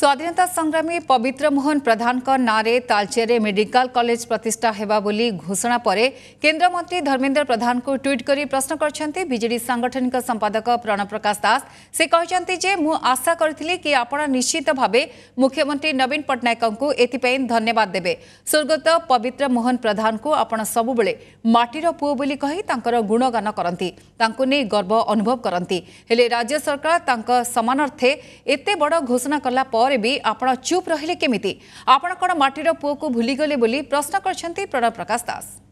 ସ୍ୱାଧୀନତା ସଂଗ୍ରାମୀ ପବିତ୍ର ମୋହନ ପ୍ରଧାନଙ୍କ ନାଁରେ ତାଳଚେରରେ ମେଡିକାଲ କଲେଜ ପ୍ରତିଷ୍ଠା ହେବା ବୋଲି ଘୋଷଣା ପରେ କେନ୍ଦ୍ରମନ୍ତ୍ରୀ ଧର୍ମେନ୍ଦ୍ର ପ୍ରଧାନଙ୍କୁ ଟ୍ୱିଟ୍ କରି ପ୍ରଶ୍ନ କରିଛନ୍ତି ବିଜେଡି ସାଂଗଠନିକ ସମ୍ପାଦକ ପ୍ରଣପ୍ରକାଶ ଦାସ ସେ କହିଛନ୍ତି ଯେ ମୁଁ ଆଶା କରିଥିଲି କି ଆପଣ ନିଶ୍ଚିତ ଭାବେ ମୁଖ୍ୟମନ୍ତ୍ରୀ ନବୀନ ପଟ୍ଟନାୟକଙ୍କୁ ଏଥିପାଇଁ ଧନ୍ୟବାଦ ଦେବେ ସ୍ୱର୍ଗତ ପବିତ୍ର ମୋହନ ପ୍ରଧାନଙ୍କୁ ଆପଣ ସବୁବେଳେ ମାଟିର ପୁଅ ବୋଲି କହି ତାଙ୍କର ଗୁଣଗାନ କରନ୍ତି ତାଙ୍କୁ ନେଇ ଗର୍ବ ଅନୁଭବ କରନ୍ତି ହେଲେ ରାଜ୍ୟ ସରକାର ତାଙ୍କ ସମାନର୍ଥେ ଏତେ ବଡ଼ ଘୋଷଣା କଲା ପରେ ुप भुली मार पूलि प्रश्न प्रणव प्रकाश दास